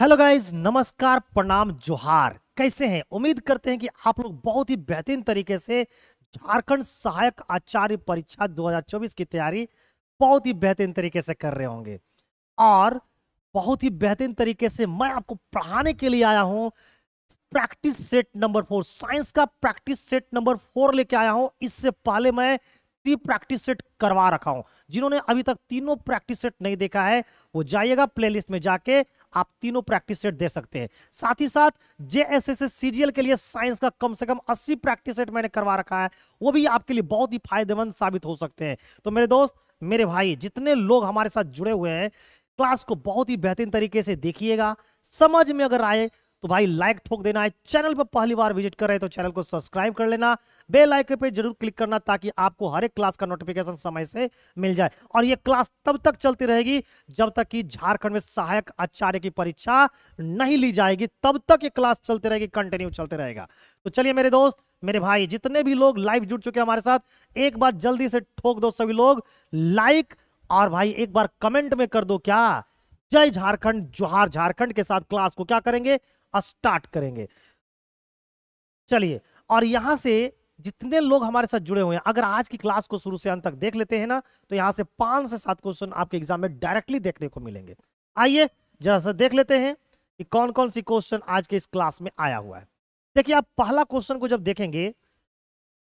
hello guys नमस्कार प्रणाम जोहार कैसे हैं उम्मीद करते हैं कि आप लोग बहुत ही बेहतरीन तरीके से झारखंड सहायक आचार्य परीक्षा 2024 की तैयारी बहुत ही बेहतरीन तरीके से कर रहे होंगे और बहुत ही बेहतरीन तरीके से मैं आपको पढ़ाने के लिए आया हूं practice set number four science का प्रैक्टिस सेट नंबर फोर लेके आया हूं इससे पहले मैं थ्री प्रैक्टिस सेट करवा रखा हूं जिन्होंने अभी तक तीनों प्रैक्टिस सेट नहीं देखा है वो जाइएगा प्लेलिस्ट में जाके आप तीनों प्रैक्टिस सेट दे सकते हैं साथ ही साथ जेएसएसएस सीजीएल के लिए साइंस का कम से कम 80 प्रैक्टिस सेट मैंने करवा रखा है वो भी आपके लिए बहुत ही फायदेमंद साबित हो सकते हैं तो मेरे दोस्त मेरे भाई जितने लोग हमारे साथ जुड़े हुए हैं क्लास को बहुत ही बेहतरीन तरीके से देखिएगा समझ में अगर आए तो भाई लाइक ठोक देना है चैनल पर पहली बार विजिट कर रहे हैं तो चैनल को सब्सक्राइब कर लेना बेल आइकन पे जरूर क्लिक करना ताकि आपको हर एक क्लास का नोटिफिकेशन समय से मिल जाए और ये क्लास तब तक चलती रहेगी जब तक कि झारखंड में सहायक आचार्य की परीक्षा नहीं ली जाएगी तब तक ये क्लास चलती रहेगी कंटिन्यू चलते रहेगा तो चलिए मेरे दोस्त मेरे भाई जितने भी लोग लाइव जुड़ चुके हैं हमारे साथ एक बार जल्दी से ठोक दो सभी लोग लाइक और भाई एक बार कमेंट में कर दो क्या जय झारखंड जोहार झारखंड के साथ क्लास को क्या करेंगे स्टार्ट करेंगे चलिए और यहां से जितने लोग हमारे साथ जुड़े हुए हैं अगर आज की क्लास को शुरू से अंत तक देख लेते हैं ना तो यहां से पांच से सात क्वेश्चन आपके एग्जाम में डायरेक्टली देखने को मिलेंगे आइए जरा सा देख लेते हैं कि कौन कौन सी क्वेश्चन आज के इस क्लास में आया हुआ है देखिए आप पहला क्वेश्चन को जब देखेंगे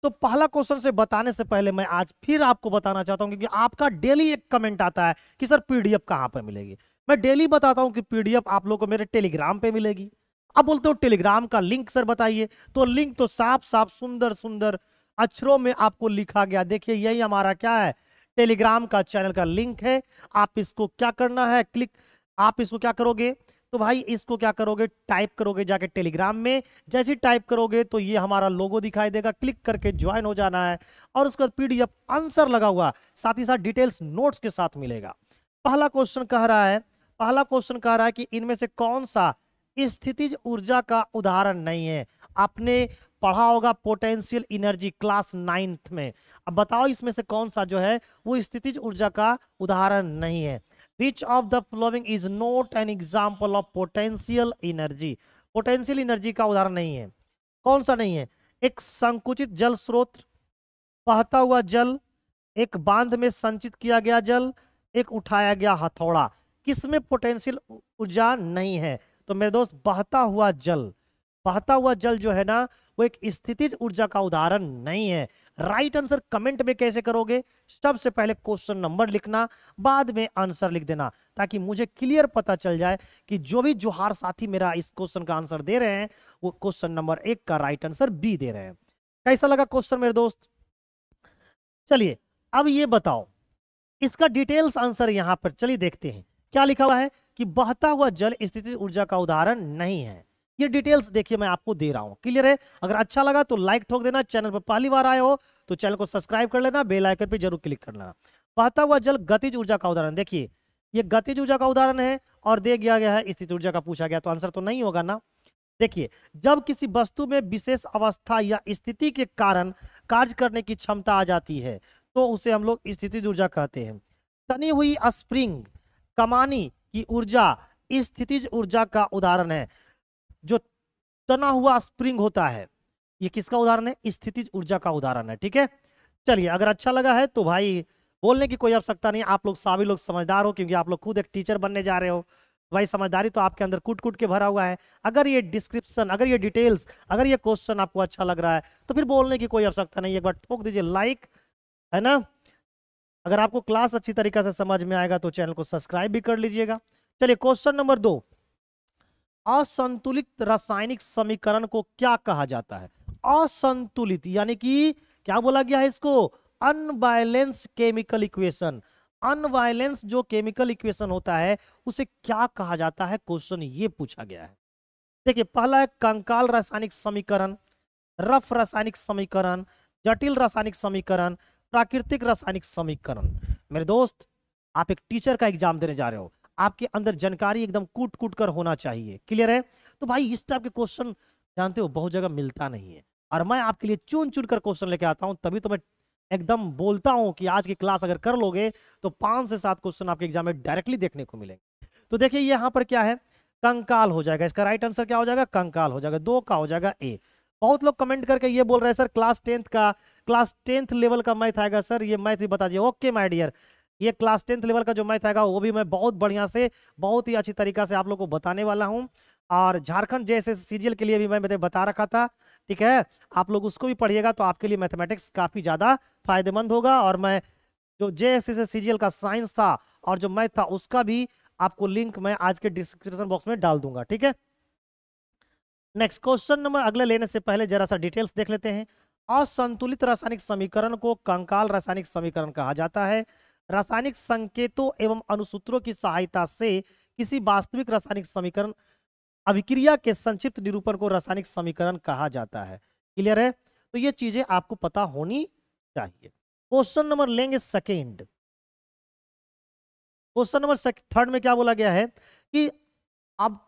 तो पहला क्वेश्चन से बताने से पहले मैं आज फिर आपको बताना चाहता हूं क्योंकि आपका डेली एक कमेंट आता है कि सर पीडीएफ कहां पर मिलेगी मैं डेली बताता हूं कि पीडीएफ आप लोग को मेरे टेलीग्राम पे मिलेगी अब बोलते हो टेलीग्राम का लिंक सर बताइए तो लिंक तो साफ साफ सुंदर सुंदर अक्षरों में आपको लिखा गया देखिए यही हमारा क्या है टेलीग्राम का चैनल का लिंक है आप इसको क्या करना है क्लिक आप इसको क्या करोगे तो भाई इसको क्या करोगे टाइप करोगे जाके टेलीग्राम में जैसे टाइप करोगे तो ये हमारा लोगो दिखाई देगा क्लिक करके ज्वाइन हो जाना है और उसके बाद पीडीएफ आंसर लगा हुआ साथ ही साथ डिटेल्स नोट्स के साथ मिलेगा पहला क्वेश्चन कह रहा है पहला क्वेश्चन कह रहा है कि इनमें से कौन सा स्थितिज ऊर्जा का उदाहरण नहीं है आपने पढ़ा होगा पोटेंशियल इनर्जी क्लास नाइन्थ में अब बताओ इसमें से कौन सा जो है वो स्थितिज ऊर्जा का उदाहरण नहीं है which of the following is not an example of potential energy potential energy का उदाहरण नहीं है कौन सा नहीं है एक संकुचित जल स्रोत बहता हुआ जल एक बांध में संचित किया गया जल एक उठाया गया हथौड़ा किसमें पोटेंशियल ऊर्जा नहीं है तो मेरे दोस्त बहता हुआ जल बहता हुआ जल जो है ना वो एक स्थितिज ऊर्जा का उदाहरण नहीं है राइट आंसर कमेंट में कैसे करोगे सबसे पहले क्वेश्चन नंबर लिखना बाद में आंसर लिख देना ताकि मुझे क्लियर पता चल जाए कि जो भी जोहार साथी मेरा इस क्वेश्चन का आंसर दे रहे हैं वो क्वेश्चन नंबर एक का राइट आंसर बी दे रहे हैं कैसा लगा क्वेश्चन मेरे दोस्त चलिए अब ये बताओ इसका डिटेल्स आंसर यहां पर चलिए देखते हैं क्या लिखा हुआ है कि बहता हुआ जल स्थिति ऊर्जा का उदाहरण नहीं है ये डिटेल्स देखिए मैं आपको दे रहा हूं क्लियर है अगर अच्छा लगा तो लाइक ठोक देना चैनल पर पहली बार आए हो तो चैनल को सब्सक्राइब कर लेना बेल आइकन पे जरूर क्लिक कर लेना बहता हुआ जल गतिज ऊर्जा का उदाहरण देखिए ये गतिज ऊर्जा का उदाहरण है और दे गया गया है स्थित ऊर्जा का पूछा गया तो आंसर तो नहीं होगा ना देखिए जब किसी वस्तु में विशेष अवस्था या स्थिति के कारण कार्य करने की क्षमता आ जाती है तो उसे हम लोग स्थिति ऊर्जा कहते हैं तनी हुई स्प्रिंग कमानी कि ऊर्जा स्थितिज ऊर्जा का उदाहरण है जो तना हुआ स्प्रिंग होता है ये किसका उदाहरण है स्थितिज ऊर्जा का उदाहरण है ठीक है चलिए अगर अच्छा लगा है तो भाई बोलने की कोई आवश्यकता नहीं आप लोग सभी लोग समझदार हो क्योंकि आप लोग खुद एक टीचर बनने जा रहे हो भाई समझदारी तो आपके अंदर कूट कूट के भरा हुआ है अगर ये डिस्क्रिप्शन अगर ये डिटेल्स अगर ये क्वेश्चन आपको अच्छा लग रहा है तो फिर बोलने की कोई आवश्यकता नहीं एक बार ठोक दीजिए लाइक है ना अगर आपको क्लास अच्छी तरीके से समझ में आएगा तो चैनल को सब्सक्राइब भी कर लीजिएगा चलिए क्वेश्चन नंबर दो असंतुलित रासायनिक समीकरण को क्या कहा जाता है असंतुलित यानी कि क्या बोला गया है इसको अनबायलेंस केमिकल इक्वेशन अनवायलेंस जो केमिकल इक्वेशन होता है उसे क्या कहा जाता है क्वेश्चन ये पूछा गया है देखिए पहला है कंकाल रासायनिक समीकरण रफ रासायनिक समीकरण जटिल रासायनिक समीकरण प्राकृतिक रासायनिक समीकरण मेरे दोस्त आप एक टीचर का एग्जाम देने जा रहे हो आपके अंदर जानकारी एकदम कूट कूट कर होना चाहिए क्लियर है तो भाई इस टाइप के क्वेश्चन जानते हो बहुत जगह मिलता नहीं है और मैं आपके लिए चुन चुन कर क्वेश्चन लेके आता हूं तभी तो मैं एकदम बोलता हूँ कि आज की क्लास अगर कर लोगे तो पांच से सात क्वेश्चन आपके एग्जाम में डायरेक्टली देखने को मिलेंगे तो देखिए यहाँ पर क्या है कंकाल हो जाएगा इसका राइट आंसर क्या हो जाएगा कंकाल हो जाएगा दो का हो जाएगा ए बहुत लोग कमेंट करके ये बोल रहे हैं सर क्लास टेंथ का क्लास टेंथ लेवल का मैथ आएगा सर ये मैथ भी बता दिए ओके माय डियर ये क्लास टेंथ लेवल का जो मैथ आएगा वो भी मैं बहुत बढ़िया से बहुत ही अच्छी तरीका से आप लोग को बताने वाला हूँ और झारखंड जैसे सीरियल के लिए भी मैं मैंने बता रखा था ठीक है आप लोग उसको भी पढ़िएगा तो आपके लिए मैथमेटिक्स काफ़ी ज़्यादा फायदेमंद होगा और मैं जो जे एस सीजीएल का साइंस था और जो मैथ था उसका भी आपको लिंक मैं आज के डिस्क्रिप्शन बॉक्स में डाल दूंगा ठीक है नेक्स्ट क्वेश्चन नंबर अगले लेने से पहले जरा सा डिटेल्स देख लेते हैं असंतुलित रासायनिक समीकरण को कंकाल रासायनिक समीकरण कहा जाता है रासायनिक संकेतों एवं अनुसूत्रों की सहायता से किसी वास्तविक रासायनिक समीकरण अभिक्रिया के संक्षिप्त निरूपण को रासायनिक समीकरण कहा जाता है क्लियर है तो ये चीजें आपको पता होनी चाहिए क्वेश्चन नंबर लेंगे सेकेंड क्वेश्चन नंबर थर्ड में क्या बोला गया है कि अब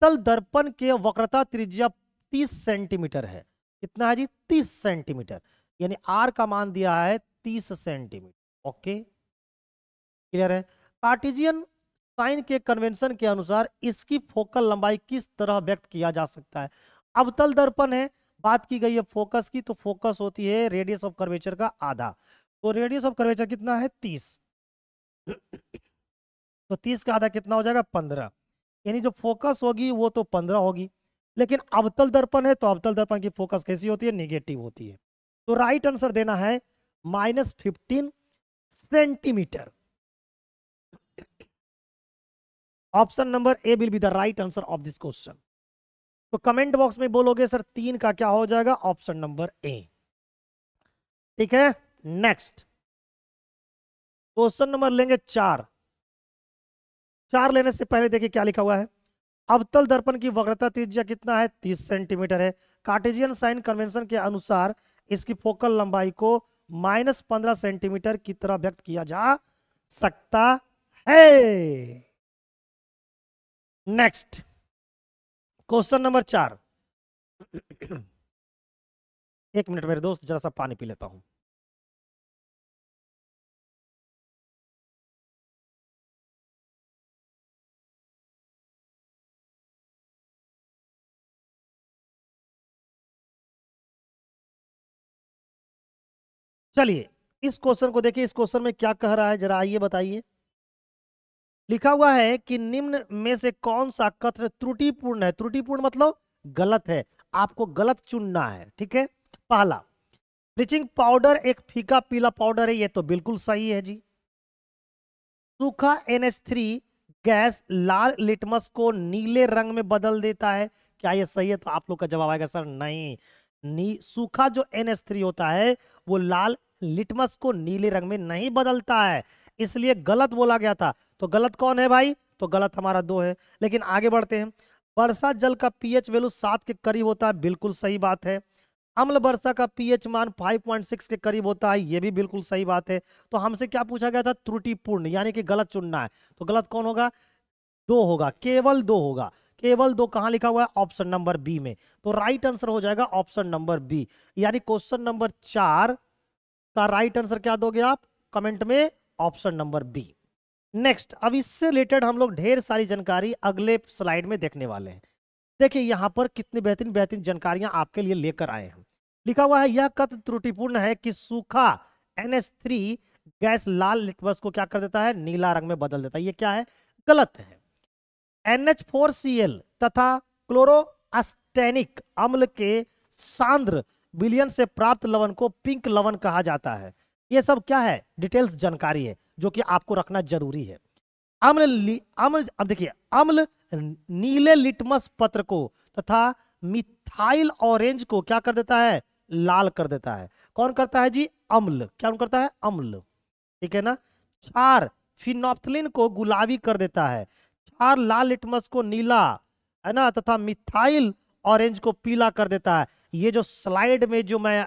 तल दर्पण के वक्रता त्रिज्या 30 सेंटीमीटर है कितना है जी 30 सेंटीमीटर यानी आर का मान दिया है 30 सेंटीमीटर ओके क्लियर है कार्टिजियन साइन के कन्वेंशन के अनुसार इसकी फोकल लंबाई किस तरह व्यक्त किया जा सकता है अब तल दर्पण है बात की गई है फोकस की तो फोकस होती है रेडियस ऑफ कर्वेचर का आधा तो रेडियस ऑफ कर्वेचर कितना है तीस तो तीस का आधा कितना हो जाएगा पंद्रह यानी जो फोकस होगी वो तो पंद्रह होगी लेकिन अवतल दर्पण है तो अवतल दर्पण की फोकस कैसी होती है निगेटिव होती है तो राइट आंसर देना है minus fifteen centimetre option number A will be the right answer of this question तो कमेंट बॉक्स में बोलोगे सर तीन का क्या हो जाएगा ऑप्शन नंबर ए ठीक है नेक्स्ट क्वेश्चन नंबर लेंगे चार चार लेने से पहले देखिए क्या लिखा हुआ है अवतल दर्पण की वक्रता त्रिज्या कितना है तीस सेंटीमीटर है कार्टेजियन साइन कन्वेंशन के अनुसार इसकी फोकल लंबाई को माइनस पंद्रह सेंटीमीटर की तरह व्यक्त किया जा सकता है नेक्स्ट क्वेश्चन नंबर चार एक मिनट मेरे दोस्त जरा सा पानी पी लेता हूं चलिए इस क्वेश्चन को देखिए इस क्वेश्चन में क्या कह रहा है जरा आइए बताइए लिखा हुआ है कि निम्न में से कौन सा कथन त्रुटिपूर्ण है त्रुटिपूर्ण मतलब गलत है आपको गलत चुनना है ठीक है पहला ब्लीचिंग पाउडर एक फीका पीला पाउडर है ये तो बिल्कुल सही है जी सूखा एनएच थ्री गैस लाल लिटमस को नीले रंग में बदल देता है क्या ये सही है तो आप लोग का जवाब आएगा सर नहीं नी सूखा जो एन एस थ्री होता है वो लाल लिटमस को नीले रंग में नहीं बदलता है इसलिए गलत बोला गया था तो गलत कौन है भाई तो गलत हमारा दो है लेकिन आगे बढ़ते हैं वर्षा जल का पीएच वैल्यू सात के करीब होता है बिल्कुल सही बात है अम्ल वर्षा का पीएच मान 5.6 के करीब होता है यह भी बिल्कुल सही बात है तो हमसे क्या पूछा गया था त्रुटिपूर्ण यानी कि गलत चुनना है तो गलत कौन होगा दो होगा केवल दो होगा केवल दो कहा लिखा हुआ है ऑप्शन नंबर बी में तो राइट आंसर हो जाएगा ऑप्शन नंबर बी यानी क्वेश्चन नंबर चार का राइट आंसर क्या दोगे आप कमेंट में ऑप्शन नंबर बी नेक्स्ट अब इससे रिलेटेड हम लोग ढेर सारी जानकारी अगले स्लाइड में देखने वाले हैं देखिए यहाँ पर कितनी बेहतरीन बेहतरीन जानकारियां आपके लिए लेकर आए हैं लिखा हुआ है यह कथ त्रुटिपूर्ण है कि सूखा NH3 गैस लाल लिटमस को क्या कर देता है नीला रंग में बदल देता है ये क्या है गलत है NH4Cl तथा क्लोरोस्टेनिक अम्ल के सांद्र बिलियन से प्राप्त लवन को पिंक लवन कहा जाता है ये सब क्या है डिटेल्स जानकारी है जो कि आपको रखना जरूरी है अम्ल अम्ल अब देखिए अम्ल नीले लिटमस पत्र को तथा मिथाइल ऑरेंज को क्या कर देता है लाल कर देता है कौन करता है जी अम्ल क्या करता है अम्ल ठीक है ना चार फिनोप्थलिन को गुलाबी कर देता है चार लाल लिटमस को नीला है ना तथा मिथाइल ऑरेंज को पीला कर देता है ये जो स्लाइड में जो मैं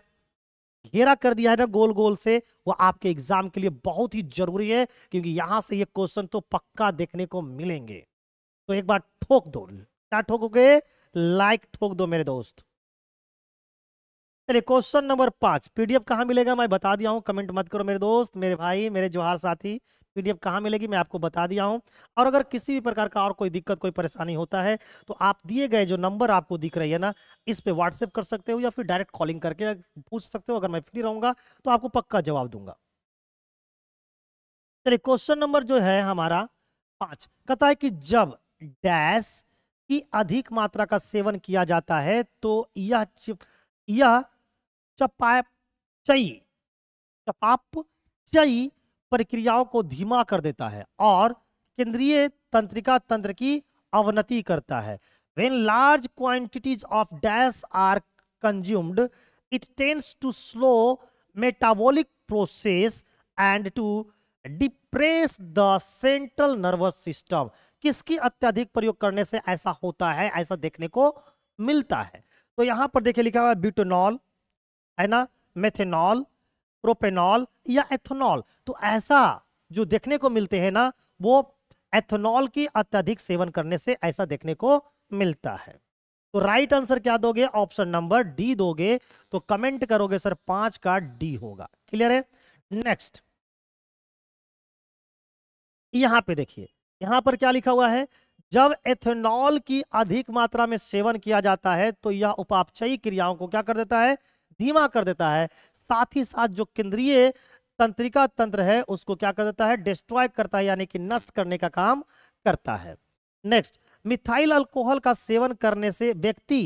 घेरा कर दिया है ना गोल गोल से वो आपके एग्जाम के लिए बहुत ही जरूरी है क्योंकि यहां से ये क्वेश्चन तो पक्का देखने को मिलेंगे तो एक बार ठोक दो क्या ठोकोगे लाइक ठोक दो मेरे दोस्त चलिए क्वेश्चन नंबर पांच पीडीएफ कहाँ मिलेगा मैं बता दिया हूँ कमेंट मत करो मेरे दोस्त मेरे भाई मेरे जोहार साथी पीडीएफ कहाँ मिलेगी मैं आपको बता दिया हूँ और अगर किसी भी प्रकार का और कोई दिक्कत कोई परेशानी होता है तो आप दिए गए जो नंबर आपको दिख रही है ना इस पर व्हाट्सएप कर सकते हो या फिर डायरेक्ट कॉलिंग करके पूछ सकते हो अगर मैं फ्री रहूंगा तो आपको पक्का जवाब दूंगा चलिए क्वेश्चन नंबर जो है हमारा पांच कहता है कि जब डैश की अधिक मात्रा का सेवन किया जाता है तो यह यह चपाप चई चपाप चई प्रक्रियाओं को धीमा कर देता है और केंद्रीय तंत्रिका तंत्र की अवनति करता है when large quantities of dash are consumed it tends to slow metabolic process and to depress the central nervous system किसकी अत्यधिक प्रयोग करने से ऐसा होता है ऐसा देखने को मिलता है तो यहां पर देखिए लिखा हुआ है ब्यूटोनॉल है ना मेथेनॉल प्रोपेनॉल या एथेनॉल तो ऐसा जो देखने को मिलते हैं ना वो एथेनॉल की अत्यधिक सेवन करने से ऐसा देखने को मिलता है तो राइट आंसर क्या दोगे ऑप्शन नंबर डी दोगे तो कमेंट करोगे सर पांच का डी होगा क्लियर है नेक्स्ट यहां पे देखिए यहां पर क्या लिखा हुआ है जब एथेनॉल की अधिक मात्रा में सेवन किया जाता है तो यह उपापचयी क्रियाओं को क्या कर देता है धीमा कर देता है साथ ही साथ जो केंद्रीय तंत्रिका तंत्र है उसको क्या कर देता है डिस्ट्रॉय करता है यानी कि नष्ट करने का काम करता है नेक्स्ट मिथाइल अल्कोहल का सेवन करने से व्यक्ति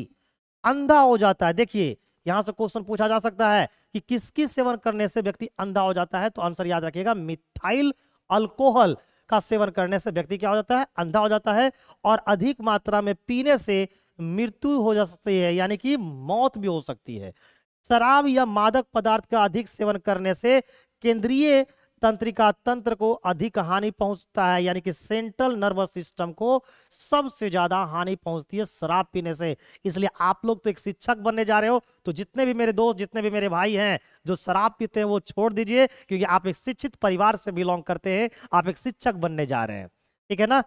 अंधा हो जाता है देखिए यहां से क्वेश्चन पूछा जा सकता है कि किसकी सेवन करने से व्यक्ति अंधा हो जाता है तो आंसर याद रखिएगा मिथाइल अल्कोहल का सेवन करने से व्यक्ति क्या हो जाता है अंधा हो जाता है और अधिक मात्रा में पीने से मृत्यु हो जा सकती है यानी कि मौत भी हो सकती है शराब या मादक पदार्थ का अधिक सेवन करने से केंद्रीय तंत्रिका तंत्र को अधिक हानि पहुंचता है यानी कि सेंट्रल नर्वस सिस्टम को सबसे ज्यादा हानि पहुंचती है शराब पीने से इसलिए आप लोग तो एक शिक्षक बनने जा रहे हो तो जितने भी मेरे दोस्त जितने भी मेरे भाई हैं जो शराब पीते हैं वो छोड़ दीजिए क्योंकि आप एक शिक्षित परिवार से बिलोंग करते हैं आप एक शिक्षक बनने जा रहे हैं ठीक है ना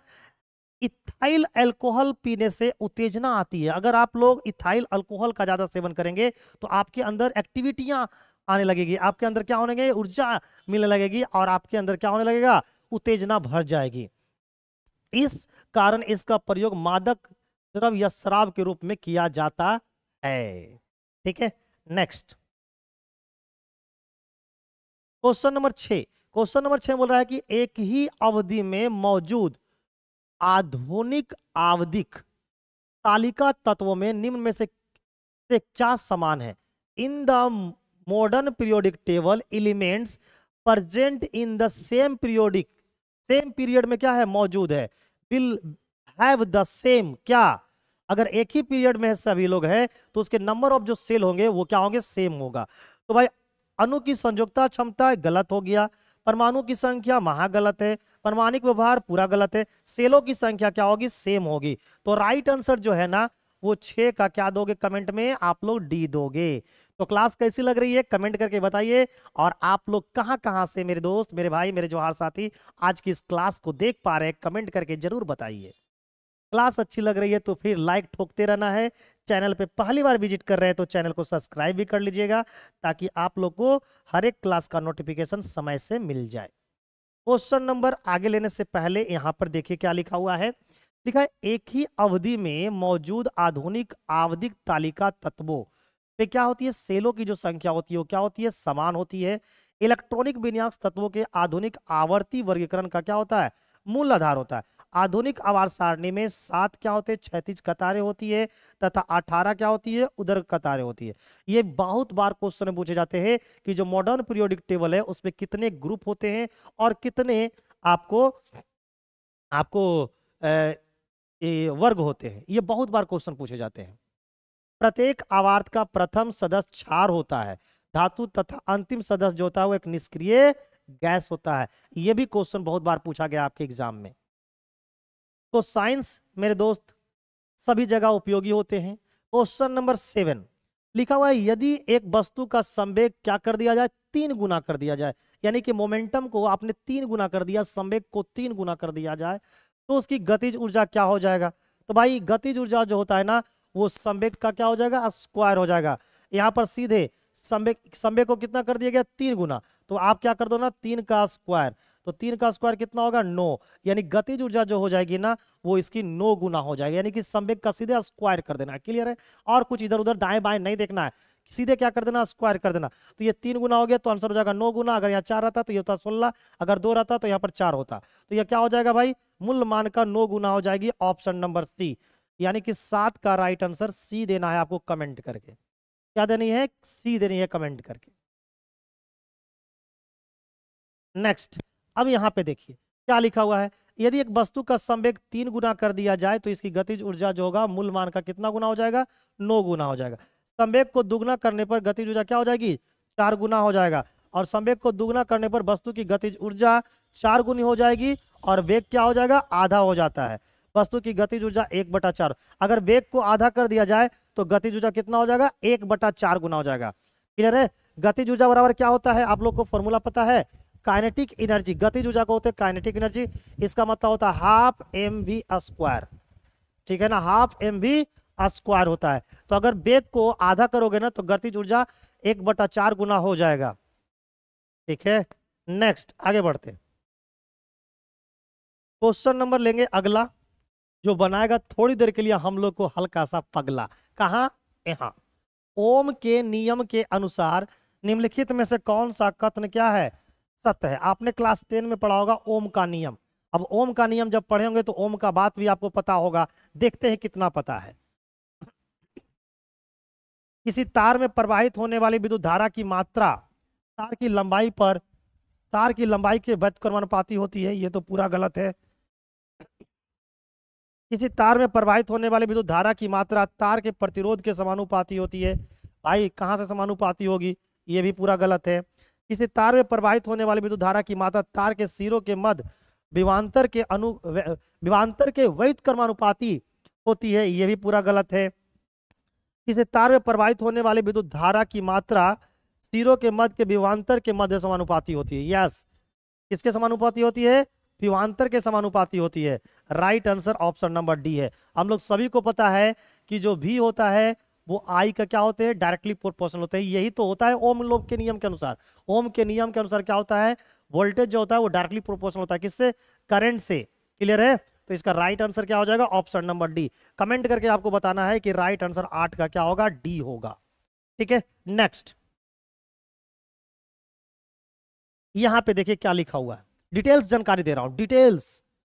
इथाइल अल्कोहल पीने से उत्तेजना आती है अगर आप लोग इथाइल अल्कोहल का ज़्यादा सेवन करेंगे तो आपके अंदर एक्टिविटियां आने लगेगी आपके अंदर क्या होने लगेगी ऊर्जा मिलने लगेगी और आपके अंदर क्या होने लगेगा उत्तेजना भर जाएगी इस कारण इसका प्रयोग मादक द्रव्य या शराब के रूप में किया जाता है ठीक है नेक्स्ट क्वेश्चन नंबर छ क्वेश्चन नंबर छह बोल रहा है कि एक ही अवधि में मौजूद आधुनिक आवधिक तालिका तत्व में निम्न में से, से क्या समान है in the modern periodic table elements present in the same periodic same period में क्या है मौजूद है विल हैव द सेम क्या अगर एक ही पीरियड में सभी लोग हैं तो उसके नंबर ऑफ जो सेल होंगे वो क्या होंगे सेम होगा तो भाई अनु की संयोगता क्षमता गलत हो गया परमाणु की संख्या महा गलत है परमाणिक व्यवहार पूरा गलत है सेलों की संख्या क्या होगी सेम होगी तो राइट आंसर जो है ना वो छे का क्या दोगे कमेंट में आप लोग डी दोगे तो क्लास कैसी लग रही है कमेंट करके बताइए और आप लोग कहाँ कहां से मेरे दोस्त मेरे भाई मेरे जोहार साथी आज की इस क्लास को देख पा रहे हैं कमेंट करके जरूर बताइए क्लास अच्छी लग रही है तो फिर लाइक ठोकते रहना है चैनल पे पहली बार विजिट कर रहे हैं तो चैनल को सब्सक्राइब भी कर लीजिएगा ताकि आप लोग को हर एक क्लास का नोटिफिकेशन समय से मिल जाए क्वेश्चन नंबर आगे लेने से पहले यहाँ पर देखिए क्या लिखा हुआ है लिखा है एक ही अवधि में मौजूद आधुनिक आवधिक तालिका तत्वों पे क्या होती है सेलों की जो संख्या होती है वो क्या होती है समान होती है इलेक्ट्रॉनिक विन्यास तत्वों के आधुनिक आवर्ती वर्गीकरण का क्या होता है मूल आधार होता है आधुनिक आवार सारणी में सात क्या होते हैं छैतीस कतारें होती है तथा अठारह क्या होती है उधर कतारें होती है ये बहुत बार क्वेश्चन पूछे जाते हैं कि जो मॉडर्न पीरियोडिक टेबल है उसमें कितने ग्रुप होते हैं और कितने आपको आपको ए, वर्ग होते हैं ये बहुत बार क्वेश्चन पूछे जाते हैं प्रत्येक आवार्त का प्रथम सदस्य क्षार होता है धातु तथा अंतिम सदस्य जो होता है वो एक निष्क्रिय गैस होता है ये भी क्वेश्चन बहुत बार पूछा गया आपके एग्जाम में तो साइंस मेरे दोस्त सभी जगह उपयोगी होते हैं क्वेश्चन नंबर सेवन लिखा हुआ है यदि एक वस्तु का संवेग क्या कर दिया जाए तीन गुना कर दिया जाए यानी कि मोमेंटम को आपने तीन गुना कर दिया संवेग को तीन गुना कर दिया जाए तो उसकी गतिज ऊर्जा क्या हो जाएगा तो भाई गतिज ऊर्जा जो होता है ना वो संवेग का क्या हो जाएगा स्क्वायर हो जाएगा यहाँ पर सीधे संवेग संवेग को कितना कर दिया गया तीन गुना तो आप क्या कर दो ना तीन का स्क्वायर तो तीन का स्क्वायर कितना होगा नो यानी गतिज ऊर्जा जो हो जाएगी ना वो इसकी नो गुना हो जाएगी यानी कि संवेग का सीधे स्क्वायर कर देना क्लियर है और कुछ इधर उधर दाएं बाएं नहीं देखना है सीधे क्या कर देना स्क्वायर कर देना तो ये तीन गुना हो गया तो आंसर हो जाएगा नौ गुना अगर यहाँ चार रहता तो ये होता सोलह अगर दो रहता तो यहाँ पर चार होता तो यह क्या हो जाएगा भाई मूल मान का नौ गुना हो जाएगी ऑप्शन नंबर सी यानी कि सात का राइट आंसर सी देना है आपको कमेंट करके क्या देनी है सी देनी है कमेंट करके नेक्स्ट अब यहाँ पे देखिए क्या लिखा हुआ है यदि एक वस्तु का संवेग तीन गुना कर दिया जाए तो इसकी गतिज ऊर्जा जो होगा मूल मान का कितना गुना हो जाएगा नौ गुना हो जाएगा संवेग को दुगुना करने पर गतिज ऊर्जा क्या हो जाएगी चार गुना हो जाएगा और संवेग को दुगुना करने पर वस्तु की गतिज ऊर्जा चार गुनी हो जाएगी और वेग क्या हो जाएगा आधा हो जाता है वस्तु की गतिज ऊर्जा एक बटा चार अगर वेग को आधा कर दिया जाए तो गतिज ऊर्जा कितना हो जाएगा एक बटा चार गुना हो जाएगा क्लियर है गतिज ऊर्जा बराबर क्या होता है आप लोग को फॉर्मूला पता है काइनेटिक एनर्जी गतिज ऊर्जा को होते हैं काइनेटिक एनर्जी इसका मतलब होता है हाफ एम वी स्क्वायर ठीक है ना हाफ एम वी स्क्वायर होता है तो अगर बेग को आधा करोगे ना तो गतिज ऊर्जा एक बटा चार गुना हो जाएगा ठीक है नेक्स्ट आगे बढ़ते क्वेश्चन नंबर लेंगे अगला जो बनाएगा थोड़ी देर के लिए हम लोग को हल्का सा पगला कहा यहां ओम के नियम के अनुसार निम्नलिखित में से कौन सा कथन क्या है सत्य है आपने क्लास टेन में पढ़ा होगा ओम का नियम अब ओम का नियम जब पढ़े होंगे तो ओम का बात भी आपको पता होगा देखते हैं कितना पता है किसी तार में प्रवाहित होने वाली विद्युत धारा की मात्रा तार की लंबाई पर तार की लंबाई के बदक्रमानुपाती होती है ये तो पूरा गलत है किसी तार में प्रवाहित होने वाली विद्युत धारा की मात्रा तार के प्रतिरोध के समानुपाती होती है भाई कहां से समानुपाती होगी ये भी पूरा गलत है किसी तार में प्रवाहित होने वाली विद्युत धारा की मात्रा तार के सिरों के मध्य विवांतर के अनु विवांतर के वैध कर्मानुपाती होती है यह भी पूरा गलत है किसी तार में प्रवाहित होने वाली विद्युत धारा की मात्रा सिरों के मध्य के विवांतर के मध्य समानुपाती होती है यस किसके समानुपाती होती है विवांतर के समानुपाती होती है right answer option number D है हम लोग सभी को पता है कि जो भी होता है वो आई का क्या होते हैं डायरेक्टली प्रोपोर्शनल होते हैं यही तो होता है ओम लोभ के नियम के अनुसार ओम के नियम के अनुसार क्या होता है वोल्टेज जो होता है वो डायरेक्टली प्रोपोर्शनल होता है किससे करंट से क्लियर है तो इसका राइट आंसर क्या हो जाएगा ऑप्शन नंबर डी कमेंट करके आपको बताना है कि राइट आंसर आठ का क्या होगा डी होगा ठीक है नेक्स्ट यहां पे देखिए क्या लिखा हुआ है डिटेल्स जानकारी दे रहा हूं डिटेल्स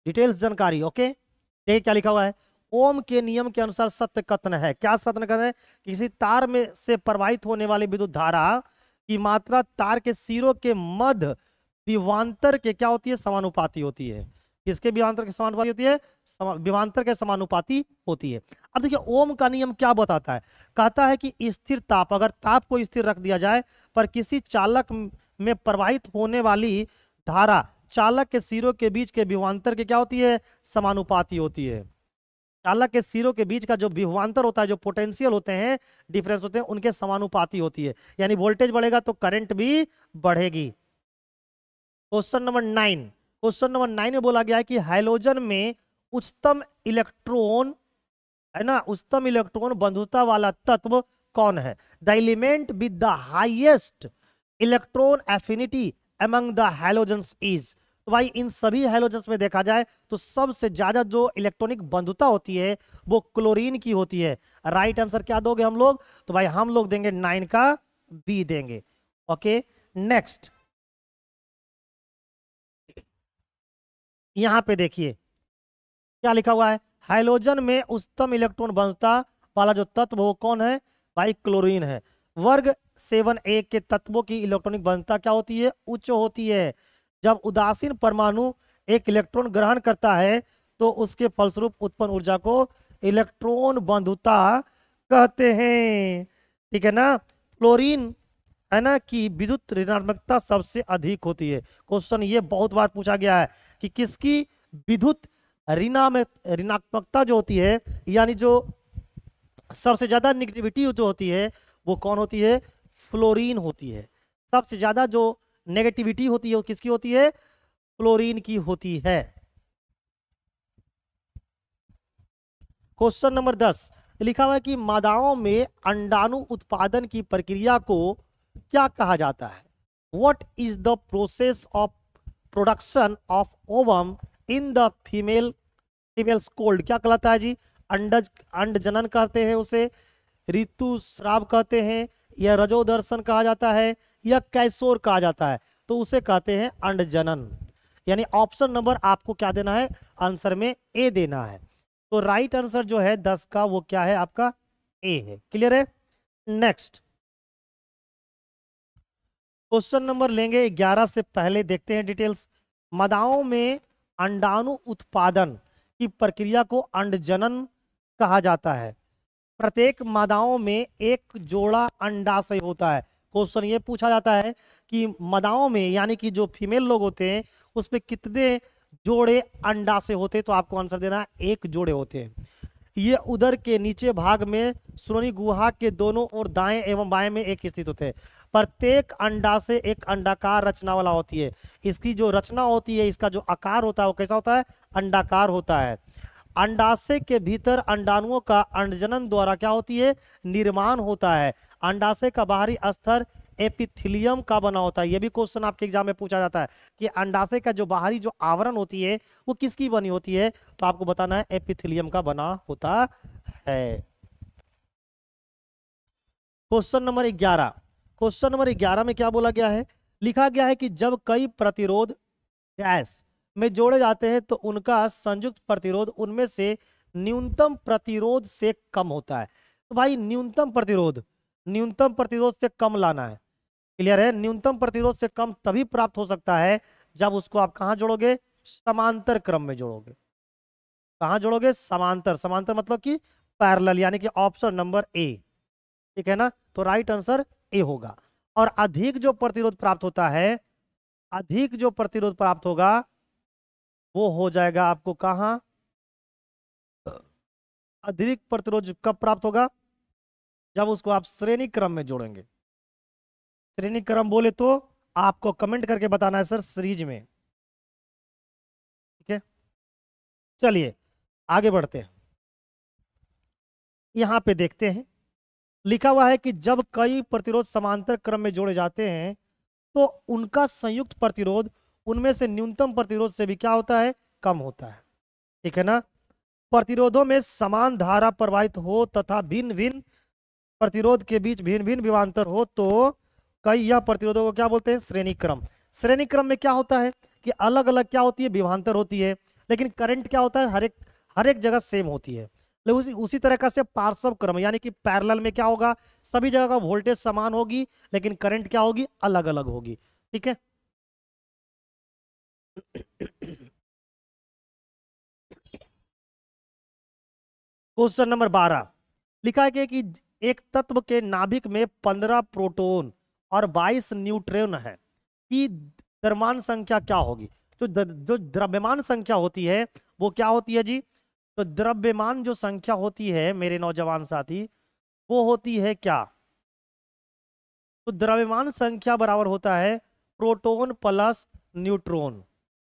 डिटेल्स जानकारी ओके देखिए क्या लिखा हुआ है ओम के नियम के अनुसार सत्य कथन है क्या सत्य कथन है किसी तार में से प्रवाहित होने वाली विद्युत धारा की मात्रा तार के सिरों के मध्य विवांतर के क्या होती है समानुपाती होती है किसके विवांतर के समानुपाती होती है विवांतर के समानुपाती होती है अब देखिए ओम का नियम क्या बताता है कहता है कि स्थिर ताप अगर ताप को स्थिर रख दिया जाए पर किसी चालक में प्रवाहित होने वाली धारा चालक के सिरों के बीच के विवांतर के क्या होती है समानुपाती होती है अलग के सिरों के बीच का जो विभवान्तर होता है जो पोटेंशियल होते हैं डिफरेंस होते हैं उनके समानुपाती होती है यानी वोल्टेज बढ़ेगा तो करंट भी बढ़ेगी question number nine question number nine में बोला गया है कि हाइलोजन में उच्चतम इलेक्ट्रॉन है ना उच्चतम इलेक्ट्रॉन बंधुता वाला तत्व कौन है the element with the highest electron affinity among the halogen is तो भाई इन सभी हेलोजन्स में देखा जाए तो सबसे ज्यादा जो इलेक्ट्रॉनिक बंधुता होती है वो क्लोरीन की होती है राइट आंसर क्या दोगे हम लोग तो भाई हम लोग देंगे नाइन का बी देंगे ओके नेक्स्ट यहां पे देखिए क्या लिखा हुआ है हाइलोजन में उच्चतम इलेक्ट्रॉन बंधुता वाला जो तत्व वो कौन है भाई क्लोरीन है वर्ग सेवन ए के तत्वों की इलेक्ट्रॉनिक बंधुता क्या होती है उच्च होती है जब उदासीन परमाणु एक इलेक्ट्रॉन ग्रहण करता है तो उसके फलस्वरूप उत्पन्न ऊर्जा को इलेक्ट्रॉन बंधुता कहते हैं ठीक है ना फ्लोरीन है ना कि विद्युत ऋणात्मकता सबसे अधिक होती है क्वेश्चन ये बहुत बार पूछा गया है कि किसकी विद्युत ऋणा ऋणात्मकता जो होती है यानी जो सबसे ज़्यादा निगेटिविटी जो होती है वो कौन होती है फ्लोरीन होती है सबसे ज़्यादा जो नेगेटिविटी होती है किसकी होती है क्लोरीन की होती है क्वेश्चन नंबर दस लिखा हुआ है कि मादाओं में अंडाणु उत्पादन की प्रक्रिया को क्या कहा जाता है what is the process of production of ovum in the female female called क्या कहलाता है जी अंडज अंड जनन कहते हैं उसे ऋतु श्राव कहते हैं या रजो दर्शन कहा जाता है या कैसोर कहा जाता है तो उसे कहते हैं अंडजनन यानी ऑप्शन नंबर आपको क्या देना है आंसर में ए देना है तो राइट आंसर जो है दस का वो क्या है आपका ए है क्लियर है नेक्स्ट क्वेश्चन नंबर लेंगे ग्यारह से पहले देखते हैं डिटेल्स मदाओं में अंडाणु उत्पादन की प्रक्रिया को अंडजनन कहा जाता है प्रत्येक मादाओं में एक जोड़ा अंडाशय होता है क्वेश्चन ये पूछा जाता है कि मादाओं में यानी कि जो फीमेल लोग होते हैं उसमें कितने जोड़े अंडाशय होते हैं तो आपको आंसर देना है एक जोड़े होते हैं ये उधर के नीचे भाग में सुरनी गुहा के दोनों ओर दाएं एवं बाएं में एक स्थित होते हैं प्रत्येक अंडा से एक अंडाकार रचना वाला होती है इसकी जो रचना होती है इसका जो आकार होता है वो कैसा होता है अंडाकार होता है अंडाशय के भीतर अंडाणुओं का अंडजनन द्वारा क्या होती है निर्माण होता है अंडाशय का बाहरी स्तर एपिथिलियम का बना होता है यह भी क्वेश्चन आपके एग्जाम में पूछा जाता है कि अंडाशय का जो बाहरी जो आवरण होती है वो किसकी बनी होती है तो आपको बताना है एपिथिलियम का बना होता है क्वेश्चन नंबर ग्यारह क्वेश्चन नंबर ग्यारह में क्या बोला गया है लिखा गया है कि जब कई प्रतिरोध डैश में जोड़े जाते हैं तो उनका संयुक्त प्रतिरोध उनमें से न्यूनतम प्रतिरोध से कम होता है तो भाई न्यूनतम प्रतिरोध न्यूनतम प्रतिरोध से कम लाना है क्लियर है न्यूनतम प्रतिरोध से कम तभी प्राप्त हो सकता है जब उसको आप कहा जोड़ोगे समांतर क्रम में जोड़ोगे कहा जोड़ोगे समांतर समांतर मतलब कि पैरल यानी कि ऑप्शन नंबर ए ठीक है ना तो राइट आंसर ए होगा और अधिक जो प्रतिरोध प्राप्त होता है अधिक जो प्रतिरोध प्राप्त होगा वो हो जाएगा आपको कहा अधिक प्रतिरोध कब प्राप्त होगा जब उसको आप श्रेणी क्रम में जोड़ेंगे श्रेणी क्रम बोले तो आपको कमेंट करके बताना है सर सीरीज में ठीक है चलिए आगे बढ़ते हैं यहां पे देखते हैं लिखा हुआ है कि जब कई प्रतिरोध समांतर क्रम में जोड़े जाते हैं तो उनका संयुक्त प्रतिरोध उनमें से न्यूनतम प्रतिरोध से भी क्या होता है कम होता है ठीक है ना प्रतिरोधों में समान धारा प्रवाहित हो तथा भिन्न भिन्न प्रतिरोध के बीच भिन्न भिन्न विमांतर हो तो कई यह प्रतिरोधों को क्या बोलते हैं श्रेणी क्रम श्रेणी क्रम में क्या होता है कि अलग अलग क्या होती है विभांतर होती है लेकिन करंट क्या होता है हर एक हर एक जगह सेम होती है लेकिन उसी उसी तरह का से पार्श्व क्रम यानी कि पैरेलल में क्या होगा सभी जगह का वोल्टेज समान होगी लेकिन करंट क्या होगी अलग अलग होगी ठीक है क्वेश्चन नंबर बारह लिखा है कि एक तत्व के नाभिक में पंद्रह प्रोटोन और बाईस न्यूट्रॉन है कि द्रव्यमान संख्या क्या होगी तो जो द्रव्यमान संख्या होती है वो क्या होती है जी तो द्रव्यमान जो संख्या होती है मेरे नौजवान साथी वो होती है क्या तो द्रव्यमान संख्या बराबर होता है प्रोटोन प्लस न्यूट्रॉन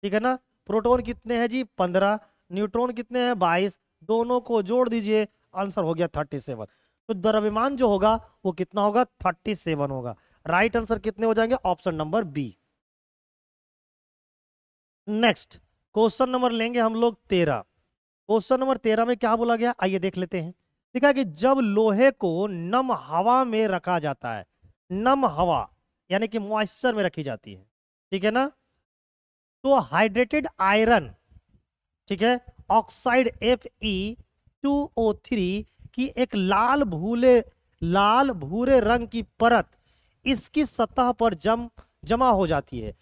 ठीक है ना प्रोटोन कितने हैं जी पंद्रह न्यूट्रॉन कितने हैं बाईस दोनों को जोड़ दीजिए आंसर हो गया थर्टी सेवन तो द्रव्यमान जो होगा वो कितना होगा थर्टी सेवन होगा राइट आंसर कितने हो जाएंगे option number B next question number लेंगे हम लोग तेरह क्वेश्चन नंबर तेरह में क्या बोला गया आइए देख लेते हैं लिखा कि जब लोहे को नम हवा में रखा जाता है नम हवा यानी कि मॉइस्चर में रखी जाती है ठीक है ना तो हाइड्रेटेड आयरन ठीक है oxide F E two O three की एक लाल भूले लाल भूरे रंग की परत इसकी सतह पर जम जमा हो जाती है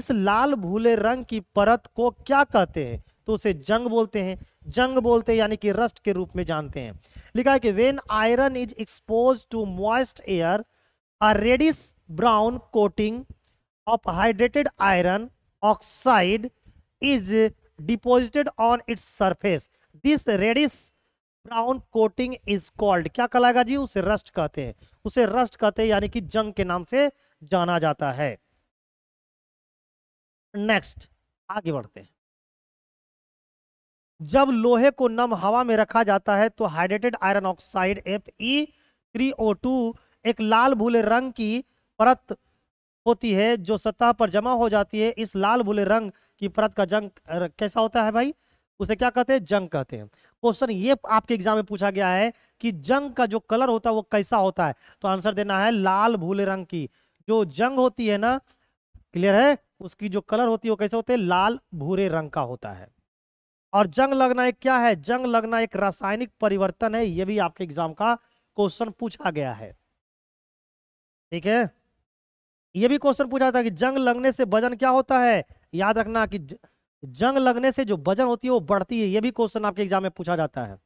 इस लाल भूले रंग की परत को क्या कहते हैं तो उसे जंग बोलते हैं जंग बोलते हैं यानी कि रस्ट के रूप में जानते हैं लिखा है कि when iron is exposed to moist air a reddish brown coating of hydrated iron oxide is deposited on its surface this reddish brown coating is called क्या कहलाएगा जी उसे रस्ट कहते हैं उसे रस्ट कहते हैं यानी कि जंग के नाम से जाना जाता है नेक्स्ट आगे बढ़ते हैं जब लोहे को नम हवा में रखा जाता है तो hydrated iron oxide F E three O two एक लाल भूले रंग की परत होती है जो सतह पर जमा हो जाती है इस लाल भूले रंग की परत का जंग कैसा होता है भाई उसे क्या कहते हैं जंग कहते हैं क्वेश्चन ये आपके एग्जाम में पूछा गया है कि जंग का जो कलर होता है वो कैसा होता है तो आंसर देना है लाल भूले रंग की जो जंग होती है ना क्लियर है उसकी जो कलर होती है वो कैसे होते हैं लाल भूरे रंग का होता है और जंग लगना एक क्या है जंग लगना एक रासायनिक परिवर्तन है यह भी आपके एग्जाम का क्वेश्चन पूछा गया है ठीक है ये भी क्वेश्चन पूछा था कि जंग लगने से वजन क्या होता है याद रखना कि जंग लगने से जो वजन होती है वो बढ़ती है ये भी क्वेश्चन आपके एग्जाम में पूछा जाता है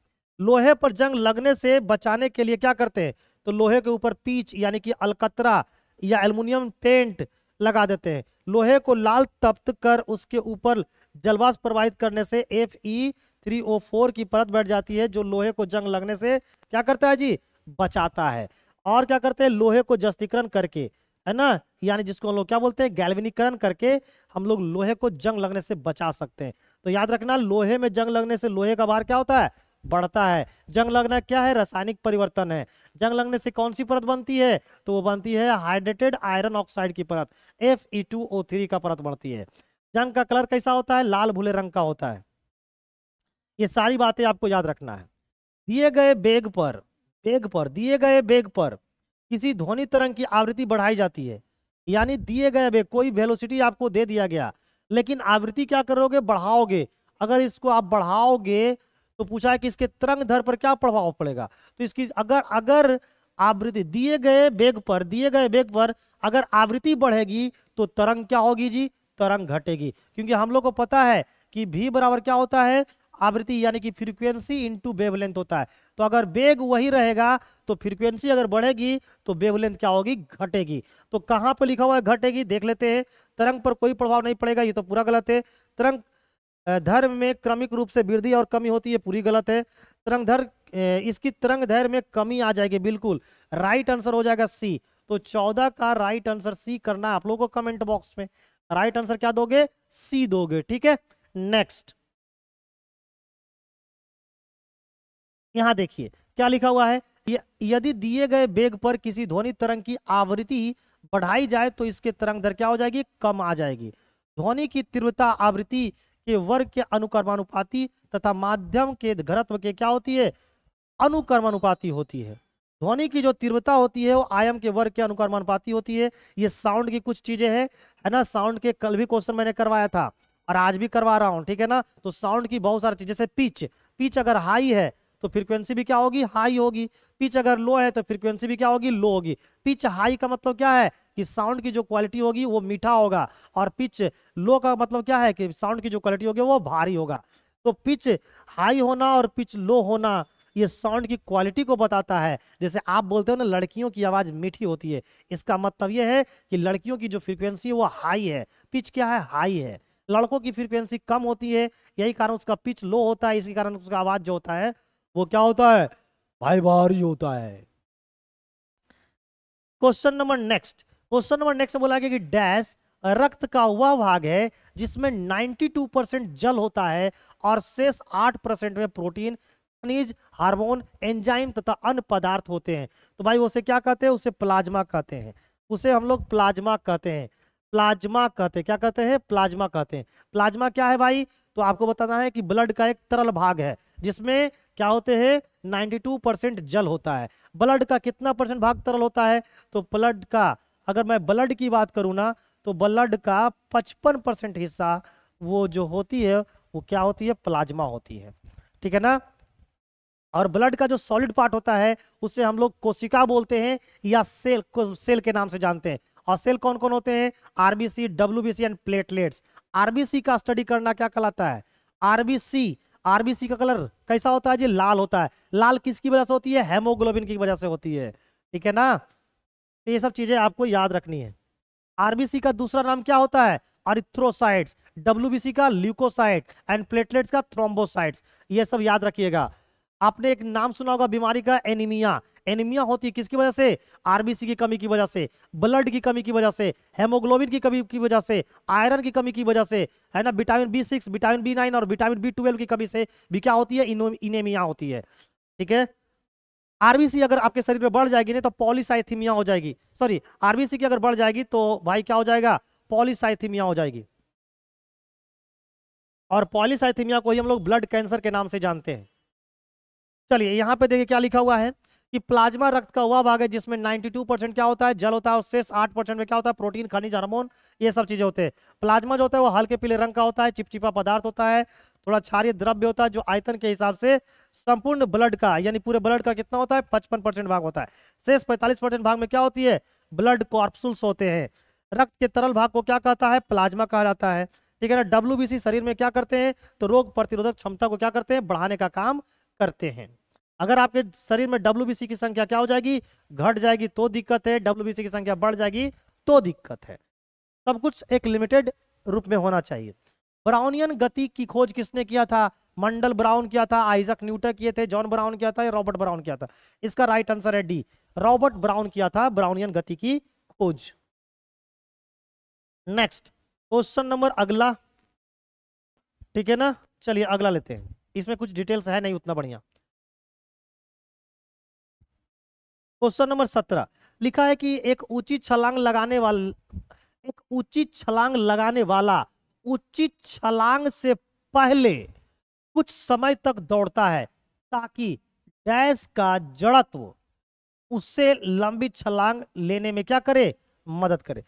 लोहे पर जंग लगने से बचाने के लिए क्या करते हैं तो लोहे के ऊपर पीच यानी कि अलकतरा या एल्यूमिनियम पेंट लगा देते हैं लोहे को लाल तप्त कर उसके ऊपर जलवास प्रवाहित करने से F E three O four की परत बैठ जाती है जो लोहे को जंग लगने से क्या करता है जी बचाता है और क्या करते हैं लोहे को जस्तीकरण करके है ना यानी जिसको हम लोग क्या बोलते हैं गैल्वेनीकरण करके हम लोग लोहे को जंग लगने से बचा सकते हैं तो याद रखना लोहे में जंग लगने से लोहे का भार क्या होता है बढ़ता है जंग लगना क्या है रासायनिक परिवर्तन है जंग लगने से कौन सी परत बनती है तो वो बनती है हाइड्रेटेड आयरन ऑक्साइड की परत F E two O three का परत बनती है जंग का कलर कैसा होता है लाल भूले रंग का होता है ये सारी बातें आपको याद रखना है दिए गए बेग पर बेग पर दिए गए बेग पर किसी ध्वनि तरंग की आवृत्ति बढ़ाई जाती है यानी दिए गए वे कोई वेलोसिटी आपको दे दिया गया लेकिन आवृत्ति क्या करोगे बढ़ाओगे अगर इसको आप बढ़ाओगे तो पूछा है कि इसके तरंग धर पर क्या प्रभाव पड़ेगा तो इसकी अगर अगर आवृत्ति दिए गए बेग पर दिए गए बेग पर अगर आवृत्ति बढ़ेगी तो तरंग क्या होगी जी तरंग घटेगी क्योंकि हम लोग को पता है कि भी बराबर क्या होता है आवृत्ति यानी कि फ्रीक्वेंसी इंटू वेवलेंथ होता है तो अगर बेग वही रहेगा तो फ्रीक्वेंसी अगर बढ़ेगी तो वेवलेंथ क्या होगी घटेगी तो कहाँ पर लिखा हुआ है घटेगी देख लेते हैं तरंग पर कोई प्रभाव नहीं पड़ेगा ये तो पूरा गलत है तरंग धर्म में क्रमिक रूप से वृद्धि और कमी होती है पूरी गलत है तरंग धर इसकी तरंग धैर्य में कमी आ जाएगी बिल्कुल राइट आंसर हो जाएगा सी तो चौदह का राइट आंसर सी करना आप लोगों को कमेंट बॉक्स में राइट आंसर क्या दोगे सी दोगे ठीक है नेक्स्ट यहां देखिए क्या लिखा हुआ है यदि दिए गए बेग पर किसी ध्वनि तरंग की आवृत्ति बढ़ाई जाए तो इसके तरंग दर क्या हो जाएगी कम आ जाएगी ध्वनि की तीव्रता आवृत्ति के वर्ग के अनुकर्मानुपाती तथा माध्यम के घरत्व के क्या होती है अनुकर्मानुपाती होती है ध्वनि की जो तीव्रता होती है वो आयम के वर्ग के अनुकर्मानुपाती होती है ये साउंड की कुछ चीजें हैं है ना साउंड के कल भी क्वेश्चन मैंने करवाया था और आज भी करवा रहा हूँ ठीक है ना तो साउंड की बहुत सारी चीजें जैसे पिच पिच अगर हाई है तो फ्रीक्वेंसी भी क्या होगी हाई होगी पिच अगर लो है तो फ्रीक्वेंसी भी क्या होगी लो होगी पिच हाई का मतलब क्या है कि साउंड की जो क्वालिटी होगी वो मीठा होगा और पिच लो का मतलब क्या है कि साउंड की जो क्वालिटी होगी वो भारी होगा तो पिच हाई होना और पिच लो होना ये साउंड की क्वालिटी को बताता है जैसे आप बोलते हो ना लड़कियों की आवाज़ मीठी होती है इसका मतलब ये है कि लड़कियों की जो फ्रीक्वेंसी है वो हाई है पिच क्या है हाई है लड़कों की फ्रीक्वेंसी कम होती है यही कारण उसका पिच लो होता है इसी कारण उसका आवाज़ जो होता है वो क्या होता है भाई भारी होता है question number next question number next बोला गया कि डैश रक्त का वह भाग है जिसमें 92 परसेंट जल होता है और शेष 8 परसेंट में प्रोटीन खनिज हार्मोन एंजाइम तथा अन्य पदार्थ होते हैं तो भाई उसे क्या कहते हैं उसे प्लाज्मा कहते हैं उसे हम लोग प्लाज्मा कहते हैं प्लाज्मा कहते हैं क्या कहते हैं प्लाज्मा कहते हैं प्लाज्मा क्या है भाई तो आपको बताना है कि ब्लड का एक तरल भाग है जिसमें क्या होते हैं 92 परसेंट जल होता है ब्लड का कितना परसेंट भाग तरल होता है तो ब्लड का अगर मैं ब्लड की बात करूँ ना तो ब्लड का 55 परसेंट हिस्सा वो जो होती है वो क्या होती है प्लाज्मा होती है ठीक है ना और ब्लड का जो सॉलिड पार्ट होता है उसे हम लोग कोशिका बोलते हैं या सेल सेल के नाम से जानते हैं और सेल कौन कौन होते हैं RBC WBC and platelets RBC का स्टडी करना क्या कहलाता है आरबीसी आरबीसी का कलर कैसा होता है जी लाल होता है लाल किसकी वजह से होती है हेमोग्लोबिन की वजह से होती है ठीक है ना तो ये सब चीजें आपको याद रखनी है आरबीसी का दूसरा नाम क्या होता है अरिथ्रोसाइट्स डब्ल्यूबीसी का ल्यूकोसाइट एंड प्लेटलेट्स का थ्रोम्बोसाइट्स ये सब याद रखिएगा आपने एक नाम सुना होगा बीमारी का एनीमिया एनीमिया होती है किसकी वजह से आरबीसी की कमी की वजह से ब्लड की कमी की वजह से हेमोग्लोबिन की कमी की वजह से आयरन की कमी की वजह से है ना vitamin B six vitamin B nine और विटामिन बी ट्वेल्व की कमी से भी क्या होती है इनेमिया होती है ठीक है आरबीसी अगर आपके शरीर में बढ़ जाएगी ना तो पॉलिसाइथीमिया हो जाएगी सॉरी आरबीसी की अगर बढ़ जाएगी तो भाई क्या हो जाएगा पॉलिसाइथीमिया हो जाएगी और पॉलिसाइथीमिया को ही हम लोग ब्लड कैंसर के नाम से जानते हैं चलिए यहां पे देखिए क्या लिखा हुआ है कि प्लाज्मा रक्त का हुआ भाग है जिसमें 92 परसेंट क्या होता है जल होता है और शेष आठ परसेंट में क्या होता है प्रोटीन खनिज हार्मोन ये सब चीजें होते हैं प्लाज्मा जो होता है वो हल्के पीले रंग का होता है चिपचिपा पदार्थ होता है थोड़ा क्षारिय द्रव्य होता है जो आयतन के हिसाब से संपूर्ण ब्लड का यानी पूरे ब्लड का कितना होता है पचपन परसेंट भाग होता है शेष पैंतालीस परसेंट भाग में क्या होती है ब्लड कॉर्पसुल्स होते हैं रक्त के तरल भाग को क्या कहता है प्लाज्मा कहा जाता है ठीक है ना डब्ल्यू शरीर में क्या करते हैं तो रोग प्रतिरोधक क्षमता को क्या करते हैं बढ़ाने का काम करते हैं अगर आपके शरीर में डब्ल्यू की संख्या क्या हो जाएगी घट जाएगी तो दिक्कत है डब्ल्यू की संख्या बढ़ जाएगी तो दिक्कत है सब कुछ एक लिमिटेड रूप में होना चाहिए ब्राउनियन गति की खोज किसने किया था मंडल ब्राउन किया था आइजक न्यूटन किए थे जॉन ब्राउन किया था या रॉबर्ट ब्राउन किया था इसका राइट आंसर है डी रॉबर्ट ब्राउन किया था ब्राउनियन गति की खोज नेक्स्ट क्वेश्चन नंबर अगला ठीक है ना चलिए अगला लेते हैं इसमें कुछ डिटेल्स है नहीं उतना बढ़िया क्वेश्चन नंबर सत्रह लिखा है कि एक ऊंची छलांग लगाने वाला एक ऊंची छलांग लगाने वाला ऊंची छलांग से पहले कुछ समय तक दौड़ता है ताकि डैश का जड़त्व उससे लंबी छलांग लेने में क्या करे मदद करे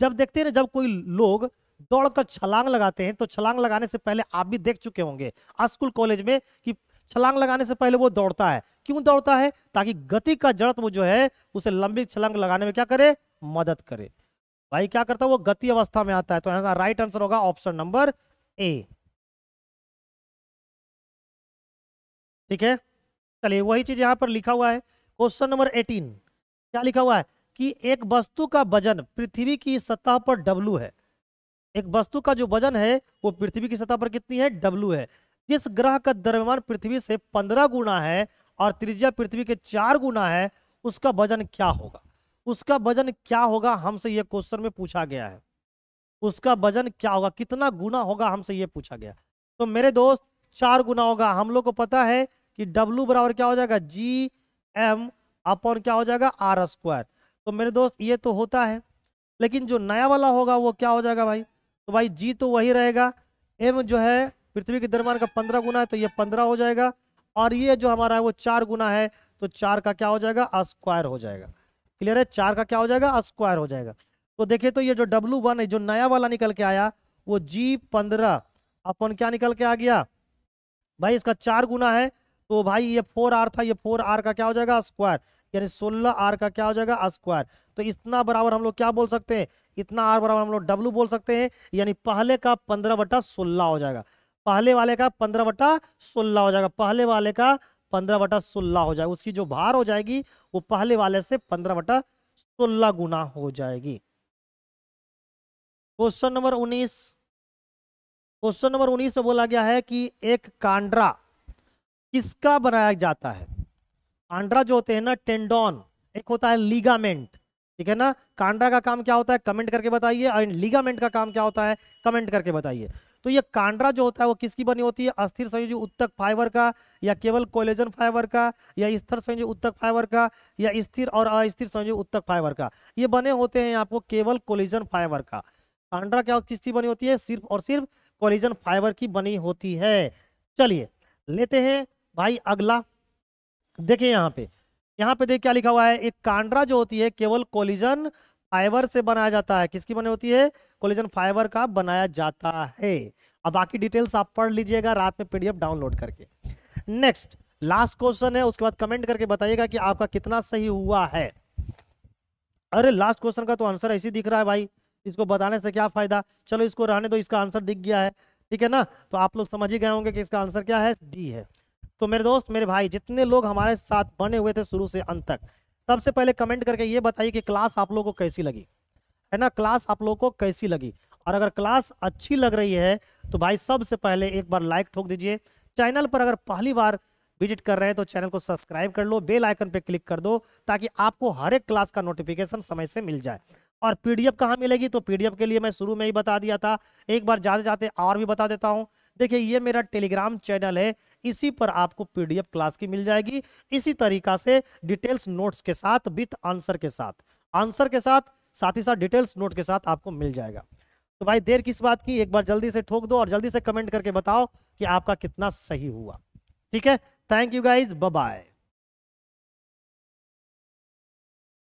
जब देखते हैं ना जब कोई लोग दौड़कर छलांग लगाते हैं तो छलांग लगाने से पहले आप भी देख चुके होंगे स्कूल कॉलेज में कि छलांग लगाने से पहले वो दौड़ता है क्यों दौड़ता है ताकि गति का जड़त्व जो है उसे लंबी छलांग लगाने में क्या करे मदद करे भाई क्या करता है वो गति अवस्था में आता है तो ऐसा राइट आंसर होगा ऑप्शन नंबर ए ठीक है चलिए वही चीज यहां पर लिखा हुआ है क्वेश्चन नंबर एटीन क्या लिखा हुआ है कि एक वस्तु का वजन पृथ्वी की सतह पर डब्लू है एक वस्तु का जो वजन है वो पृथ्वी की सतह पर कितनी है डब्लू है जिस ग्रह का द्रव्यमान पृथ्वी से पंद्रह गुना है और त्रिज्या पृथ्वी के चार गुना है उसका वजन क्या होगा उसका वजन क्या होगा हमसे यह क्वेश्चन में पूछा गया है उसका वजन क्या होगा कितना गुना होगा हमसे यह पूछा गया तो मेरे दोस्त चार गुना होगा हम लोग को पता है कि W बराबर क्या हो जाएगा जी एम अपॉन क्या हो जाएगा आर स्क्वायर तो मेरे दोस्त ये तो होता है लेकिन जो नया वाला होगा वो क्या हो जाएगा भाई तो भाई जी तो वही रहेगा एम जो है पृथ्वी के द्रव्यमान का पंद्रह गुना है तो ये पंद्रह हो जाएगा और ये जो हमारा है वो चार गुना है तो चार का क्या हो जाएगा स्क्वायर हो जाएगा क्लियर है चार का क्या हो जाएगा स्क्वायर हो जाएगा तो देखिए तो ये जो डब्लू वन है जो नया वाला निकल के आया वो जी पंद्रह अपन क्या निकल के आ गया भाई इसका चार गुना है तो भाई ये फोर आर था ये फोर आर का क्या हो जाएगा स्क्वायर यानी सोलह आर का क्या हो जाएगा स्क्वायर तो इतना बराबर हम लोग क्या बोल सकते हैं इतना आर बराबर हम लोग डब्लू बोल सकते हैं यानी पहले का पंद्रह बटा सोलह हो जाएगा पहले वाले का पंद्रह बटा सोलह हो जाएगा पहले वाले का पंद्रह बटा सोलह हो जाएगा उसकी जो भार हो जाएगी वो पहले वाले से पंद्रह बटा सोलह गुना हो जाएगी क्वेश्चन नंबर उन्नीस क्वेश्चन नंबर उन्नीस में बोला गया है कि एक कांड्रा किसका बनाया जाता है कांड्रा जो होते हैं ना टेंडोन एक होता है लीगामेंट ठीक है ना कांड्रा का काम क्या होता है कमेंट करके बताइए और लीगामेंट का काम क्या होता है कमेंट करके बताइए तो ये कांड्रा जो होता है वो किसकी बनी होती है अस्थिर संयोजी उत्तक फाइबर का या केवल कोलेजन फाइबर का या स्थिर संयोजी उत्तक फाइबर का या स्थिर और अस्थिर संयोजी उत्तक फाइबर का ये बने होते हैं आपको केवल कोलेजन फाइबर का कांड्रा क्या किसकी बनी होती है सिर्फ और सिर्फ कोलेजन फाइबर की बनी होती है चलिए लेते हैं भाई अगला देखिए यहाँ पे यहाँ पे देख क्या लिखा हुआ है एक कांड्रा जो होती है केवल कोलिजन फाइबर से बनाया जाता है किसकी बने होती है कोलेजन फाइबर का बनाया जाता है अब बाकी डिटेल्स आप पढ़ लीजिएगा रात में पीडीएफ डाउनलोड करके नेक्स्ट लास्ट क्वेश्चन है उसके बाद कमेंट करके बताइएगा कि आपका कितना सही हुआ है अरे लास्ट क्वेश्चन का तो आंसर ऐसे दिख रहा है भाई इसको बताने से क्या फायदा चलो इसको रहने दो इसका आंसर दिख गया है ठीक है ना तो आप लोग समझ ही गए होंगे कि इसका आंसर क्या है डी है तो मेरे दोस्त मेरे भाई जितने लोग हमारे साथ बने हुए थे शुरू से अंत तक सबसे पहले कमेंट करके ये बताइए कि क्लास आप लोगों को कैसी लगी है ना क्लास आप लोगों को कैसी लगी और अगर क्लास अच्छी लग रही है तो भाई सबसे पहले एक बार लाइक ठोक दीजिए चैनल पर अगर पहली बार विजिट कर रहे हैं तो चैनल को सब्सक्राइब कर लो बेल आइकन पे क्लिक कर दो ताकि आपको हर एक क्लास का नोटिफिकेशन समय से मिल जाए और पीडीएफ कहाँ मिलेगी तो पीडीएफ के लिए मैं शुरू में ही बता दिया था एक बार जाते जाते और भी बता देता हूँ देखिए ये मेरा टेलीग्राम चैनल है इसी पर आपको पीडीएफ क्लास की मिल जाएगी इसी तरीका से डिटेल्स नोट्स के साथ विथ आंसर के साथ आंसर के साथ साथ ही साथ डिटेल्स नोट के साथ आपको मिल जाएगा तो भाई देर किस बात की एक बार जल्दी से ठोक दो और जल्दी से कमेंट करके बताओ कि आपका कितना सही हुआ ठीक है थैंक यू गाइज बाय